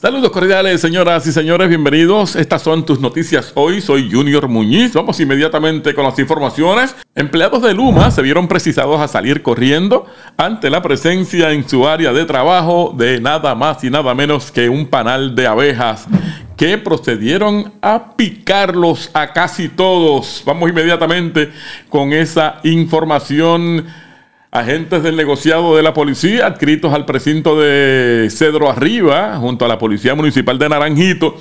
Saludos cordiales, señoras y señores, bienvenidos. Estas son tus noticias hoy. Soy Junior Muñiz. Vamos inmediatamente con las informaciones. Empleados de Luma se vieron precisados a salir corriendo ante la presencia en su área de trabajo de nada más y nada menos que un panal de abejas que procedieron a picarlos a casi todos. Vamos inmediatamente con esa información Agentes del negociado de la policía adscritos al precinto de Cedro Arriba, junto a la Policía Municipal de Naranjito,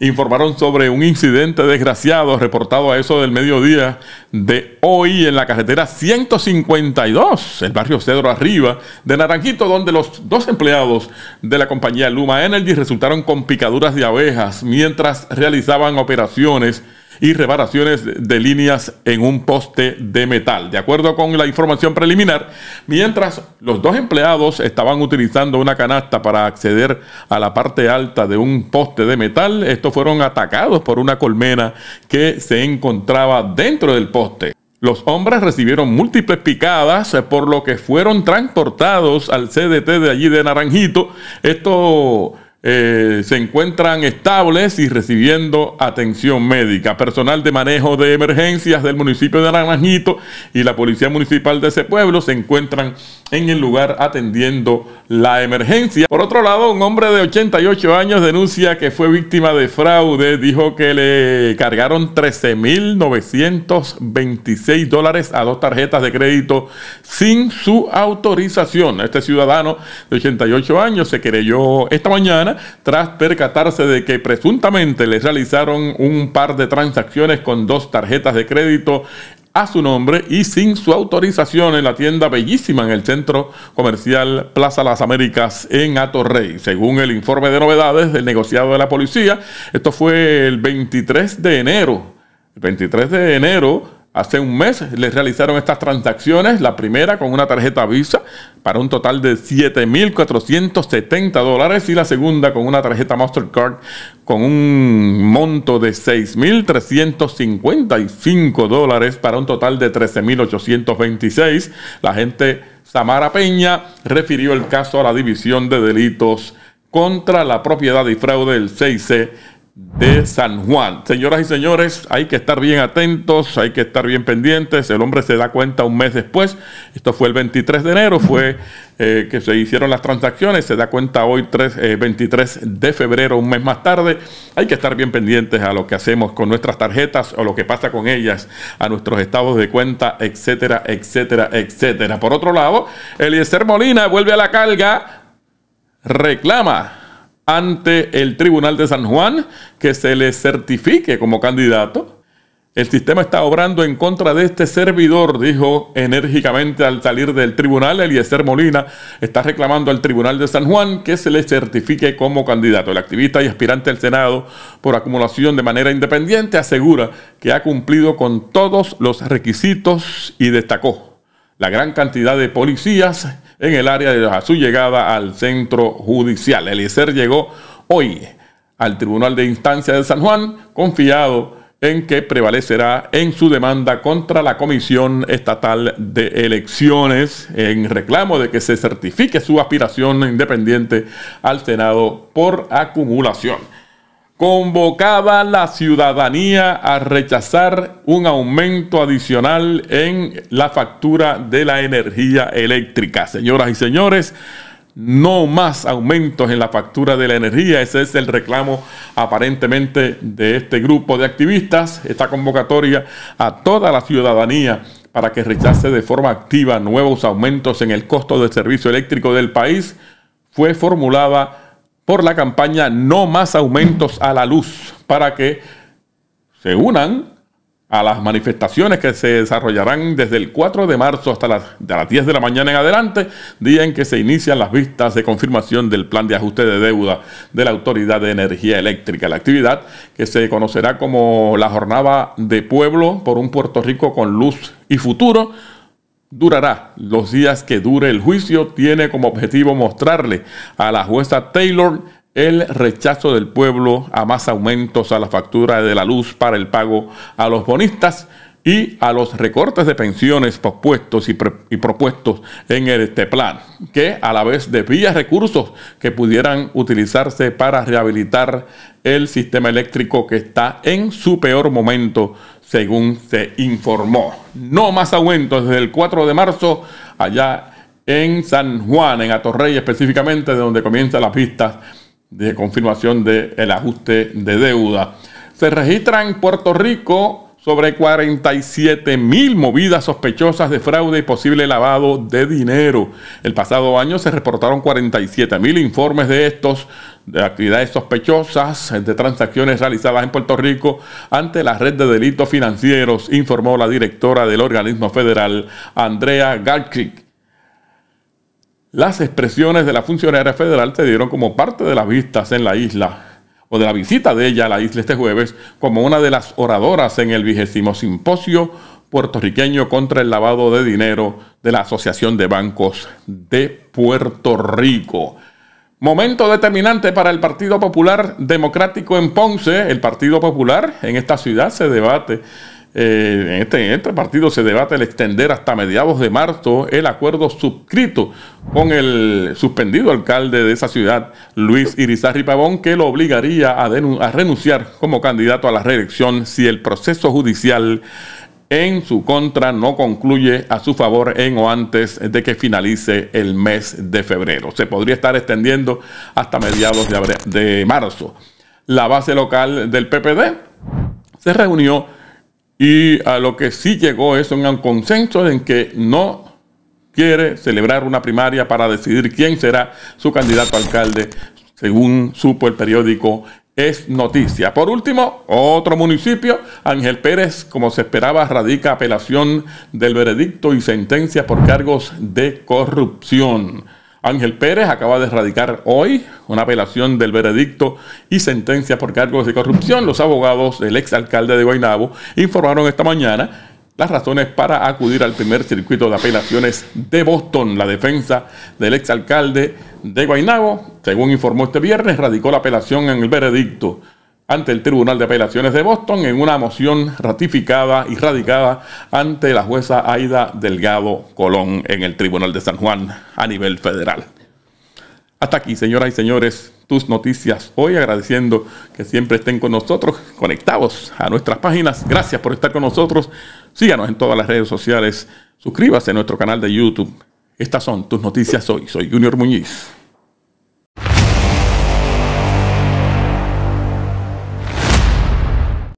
informaron sobre un incidente desgraciado reportado a eso del mediodía de hoy en la carretera 152, el barrio Cedro Arriba de Naranjito, donde los dos empleados de la compañía Luma Energy resultaron con picaduras de abejas mientras realizaban operaciones y reparaciones de líneas en un poste de metal. De acuerdo con la información preliminar, mientras los dos empleados estaban utilizando una canasta para acceder a la parte alta de un poste de metal, estos fueron atacados por una colmena que se encontraba dentro del poste. Los hombres recibieron múltiples picadas, por lo que fueron transportados al CDT de allí de Naranjito. Esto eh, se encuentran estables y recibiendo atención médica. Personal de manejo de emergencias del municipio de Naranjito y la policía municipal de ese pueblo se encuentran en el lugar atendiendo la emergencia. Por otro lado, un hombre de 88 años denuncia que fue víctima de fraude. Dijo que le cargaron 13.926 dólares a dos tarjetas de crédito sin su autorización. Este ciudadano de 88 años se creyó esta mañana tras percatarse de que presuntamente les realizaron un par de transacciones con dos tarjetas de crédito a su nombre y sin su autorización en la tienda bellísima en el centro comercial Plaza Las Américas en Atorrey. Según el informe de novedades del negociado de la policía, esto fue el 23 de enero. El 23 de enero Hace un mes les realizaron estas transacciones, la primera con una tarjeta Visa para un total de 7.470 dólares y la segunda con una tarjeta Mastercard con un monto de 6.355 dólares para un total de 13.826. La gente Samara Peña refirió el caso a la División de Delitos contra la Propiedad y Fraude del 6C de San Juan. Señoras y señores, hay que estar bien atentos, hay que estar bien pendientes. El hombre se da cuenta un mes después. Esto fue el 23 de enero, fue eh, que se hicieron las transacciones. Se da cuenta hoy 23 eh, de febrero, un mes más tarde. Hay que estar bien pendientes a lo que hacemos con nuestras tarjetas o lo que pasa con ellas, a nuestros estados de cuenta, etcétera, etcétera, etcétera. Por otro lado, Eliezer Molina vuelve a la carga, reclama ante el Tribunal de San Juan que se le certifique como candidato. El sistema está obrando en contra de este servidor, dijo enérgicamente al salir del tribunal. Eliezer Molina está reclamando al Tribunal de San Juan que se le certifique como candidato. El activista y aspirante al Senado por acumulación de manera independiente asegura que ha cumplido con todos los requisitos y destacó la gran cantidad de policías en el área de su llegada al centro judicial. ICER llegó hoy al Tribunal de Instancia de San Juan, confiado en que prevalecerá en su demanda contra la Comisión Estatal de Elecciones en reclamo de que se certifique su aspiración independiente al Senado por acumulación convocaba a la ciudadanía a rechazar un aumento adicional en la factura de la energía eléctrica. Señoras y señores, no más aumentos en la factura de la energía. Ese es el reclamo aparentemente de este grupo de activistas, esta convocatoria a toda la ciudadanía para que rechace de forma activa nuevos aumentos en el costo del servicio eléctrico del país fue formulada por la campaña No más aumentos a la luz, para que se unan a las manifestaciones que se desarrollarán desde el 4 de marzo hasta las, de las 10 de la mañana en adelante, día en que se inician las vistas de confirmación del plan de ajuste de deuda de la Autoridad de Energía Eléctrica. La actividad que se conocerá como la Jornada de Pueblo por un Puerto Rico con Luz y Futuro durará los días que dure el juicio, tiene como objetivo mostrarle a la jueza Taylor el rechazo del pueblo a más aumentos a la factura de la luz para el pago a los bonistas y a los recortes de pensiones propuestos y, propuestos en este plan, que a la vez desvía recursos que pudieran utilizarse para rehabilitar el sistema eléctrico que está en su peor momento según se informó. No más aumentos desde el 4 de marzo allá en San Juan, en Atorrey específicamente, de donde comienzan las pistas... de confirmación del ajuste de deuda. Se registra en Puerto Rico sobre 47 mil movidas sospechosas de fraude y posible lavado de dinero. El pasado año se reportaron 47 mil informes de estos, de actividades sospechosas, de transacciones realizadas en Puerto Rico ante la red de delitos financieros, informó la directora del organismo federal, Andrea Galkic. Las expresiones de la funcionaria federal se dieron como parte de las vistas en la isla o de la visita de ella a la isla este jueves como una de las oradoras en el vigésimo simposio puertorriqueño contra el lavado de dinero de la Asociación de Bancos de Puerto Rico. Momento determinante para el Partido Popular Democrático en Ponce. El Partido Popular en esta ciudad se debate eh, este, en, este, partido se debate el extender hasta mediados de marzo el acuerdo suscrito con el suspendido alcalde de esa ciudad, Luis Irizarri Pavón, que lo obligaría a, renunciar como candidato a la reelección si el proceso judicial en su contra no concluye a su favor en o antes de que finalice el mes de febrero. Se podría estar extendiendo hasta mediados de marzo. La base local del PPD se reunió y a lo que sí llegó es un consenso en que no quiere celebrar una primaria para decidir quién será su candidato a alcalde, según supo el periódico Es Noticia. Por último, otro municipio, Ángel Pérez, como se esperaba, radica apelación del veredicto y sentencia por cargos de corrupción. Ángel Pérez acaba de erradicar hoy una apelación del veredicto y sentencia por cargos de corrupción. Los abogados del exalcalde de Guaynabo informaron esta mañana las razones para acudir al primer circuito de apelaciones de Boston. La defensa del exalcalde de Guaynabo, según informó este viernes, radicó la apelación en el veredicto ante el Tribunal de Apelaciones de Boston en una moción ratificada y radicada ante la jueza Aida Delgado Colón en el Tribunal de San Juan a nivel federal. Hasta aquí, señoras y señores, tus noticias hoy, agradeciendo que siempre estén con nosotros, conectados a nuestras páginas. Gracias por estar con nosotros. Síganos en todas las redes sociales. Suscríbase a nuestro canal de YouTube. Estas son tus noticias hoy. Soy Junior Muñiz.